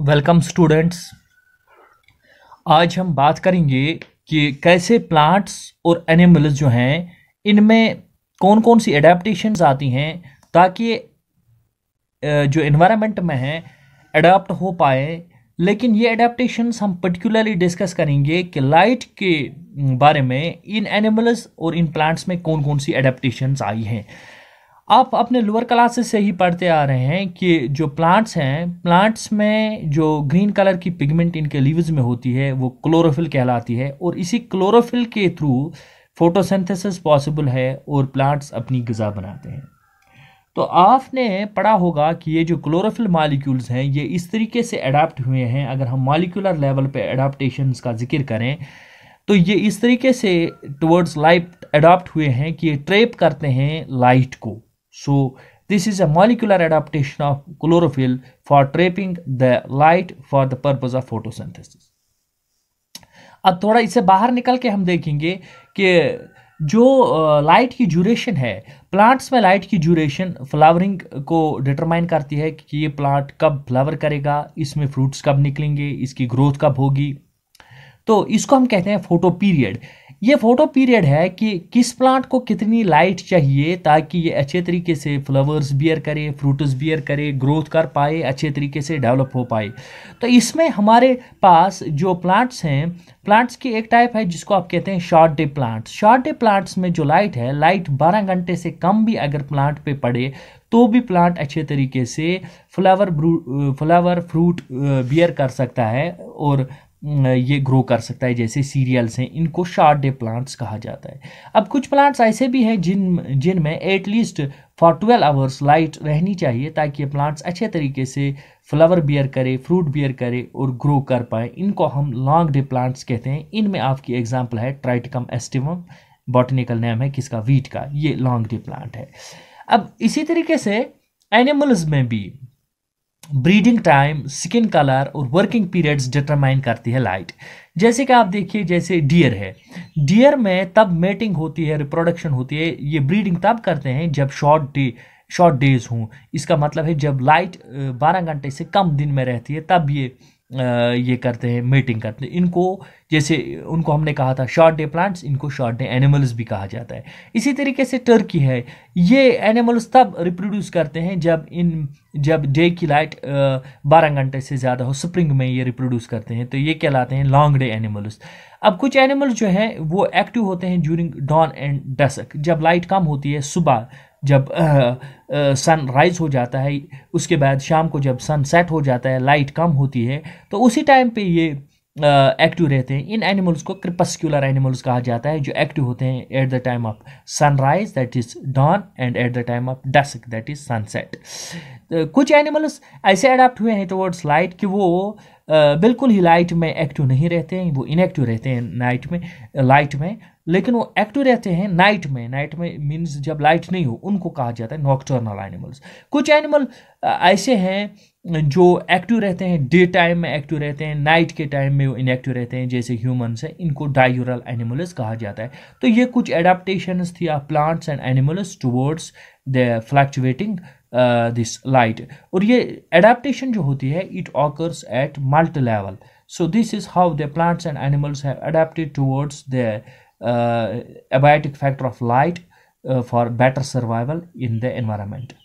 Welcome students आज हम बात करेंगे कि कैसे प्लांट्स और एनिमल्स जो हैं इनमें कौन कौन सी एडेप्टशन आती हैं ताकि जो इन्वायरमेंट में हैं अडेप्ट हो पाए लेकिन ये अडेप्टेशंस हम पर्टिकुलरली डिस्कस करेंगे कि लाइट के बारे में इन एनिमल्स और इन प्लांट्स में कौन कौन सी अडेप्टेशंस आई हैं आप अपने लोअर क्लासेस से ही पढ़ते आ रहे हैं कि जो प्लांट्स हैं प्लांट्स में जो ग्रीन कलर की पिगमेंट इनके लीव्स में होती है वो क्लोरोफिल कहलाती है और इसी क्लोरोफिल के थ्रू फोटोसिंथेसिस पॉसिबल है और प्लांट्स अपनी गज़ा बनाते हैं तो आपने पढ़ा होगा कि ये जो क्लोरोफिल मालिक्यूल्स हैं ये इस तरीके से अडाप्ट हुए हैं अगर हम मालिकुलर लेवल पे अडाप्टेशन का जिक्र करें तो ये इस तरीके से टवर्ड्स लाइट अडाप्ट हुए हैं कि ये ट्रेप करते हैं लाइट को So this is a molecular adaptation of chlorophyll for trapping the light for the purpose of photosynthesis. अब थोड़ा इससे बाहर निकल के हम देखेंगे कि जो लाइट की ड्यूरेशन है प्लांट्स में लाइट की ड्यूरेशन फ्लावरिंग को डिटरमाइन करती है कि ये प्लांट कब फ्लावर करेगा इसमें फ्रूट्स कब निकलेंगे इसकी ग्रोथ कब होगी तो इसको हम कहते हैं फोटो पीरियड ये फोटो पीरियड है कि किस प्लांट को कितनी लाइट चाहिए ताकि ये अच्छे तरीके से फ्लावर्स बियर करे फ्रूट्स बियर करे ग्रोथ कर पाए अच्छे तरीके से डेवलप हो पाए तो इसमें हमारे पास जो प्लांट्स हैं प्लांट्स की एक टाइप है जिसको आप कहते हैं short day plants short day plants में जो लाइट है लाइट 12 घंटे से कम भी अगर प्लांट पे पड़े तो भी प्लांट अच्छे तरीके से फ्लावर फ्लावर फ्रूट बियर कर सकता है और ये ग्रो कर सकता है जैसे सीरियल्स हैं इनको शार्ट डे प्लांट्स कहा जाता है अब कुछ प्लांट्स ऐसे भी हैं जिन जिनमें at least for twelve hours light रहनी चाहिए ताकि ये प्लांट्स अच्छे तरीके से फ्लावर बियर करे फ्रूट बियर करे और ग्रो कर पाए इनको हम लॉन्ग डे प्लांट्स कहते हैं इनमें आपकी एग्जाम्पल है ट्राइटिकम एस्टिवम बॉटनिकल नेम है किसका वीट का ये लॉन्ग डे प्लांट है अब इसी तरीके से एनिमल्स में भी ब्रीडिंग टाइम स्किन कलर और वर्किंग पीरियड्स डिटरमाइन करती है लाइट जैसे कि आप देखिए जैसे डियर है डियर में तब मेटिंग होती है रिप्रोडक्शन होती है ये ब्रीडिंग तब करते हैं जब शॉर्ट डे शॉर्ट डेज हूँ इसका मतलब है जब लाइट बारह घंटे से कम दिन में रहती है तब ये ये करते हैं मेटिंग करते हैं इनको जैसे उनको हमने कहा था शॉर्ट डे प्लांट्स इनको शॉर्ट डे एनिमल्स भी कहा जाता है इसी तरीके से टर्की है ये एनिमल्स तब रिप्रोड्यूस करते हैं जब इन जब डे की लाइट बारह घंटे से ज़्यादा हो स्प्रिंग में ये रिप्रोड्यूस करते हैं तो ये कहलाते हैं लॉन्ग डे एनिमल्स अब कुछ एनिमल्स जो हैं वो एक्टिव होते हैं ज्यूरिंग डॉन एंड डस्क जब लाइट कम होती है सुबह जब सन राइज हो जाता है उसके बाद शाम को जब सन सेट हो जाता है लाइट कम होती है तो उसी टाइम पे ये एक्टिव रहते हैं इन एनिमल्स को क्रिपस्क्यूलर एनिमल्स कहा जाता है जो एक्टिव होते हैं at the time of sunrise that is dawn and at the time of dusk that is sunset कुछ एनिमल्स ऐसे अडाप्ट हुए हैं टुवर्ड्स लाइट कि वो uh, बिल्कुल ही लाइट में एक्टिव नहीं रहते हैं वो इनएक्टिव रहते हैं नाइट में लाइट में लेकिन वो एक्टिव रहते हैं नाइट में नाइट में मीन्स जब लाइट नहीं हो उनको कहा जाता है नॉक्टर्नल एनिमल्स कुछ एनिमल ऐसे हैं जो एक्टिव रहते हैं डे टाइम में एक्टिव रहते हैं नाइट के टाइम में वो इनएक्टिव रहते हैं जैसे ह्यूमंस हैं इनको डायूरल एनिमल्स कहा जाता है तो ये कुछ एडाप्टेशन थी plants and animals towards the fluctuating this light और ये एडाप्टेशन जो होती है it occurs at multi level so this is how the plants and animals have adapted towards the abiotic factor of light for better survival in the environment.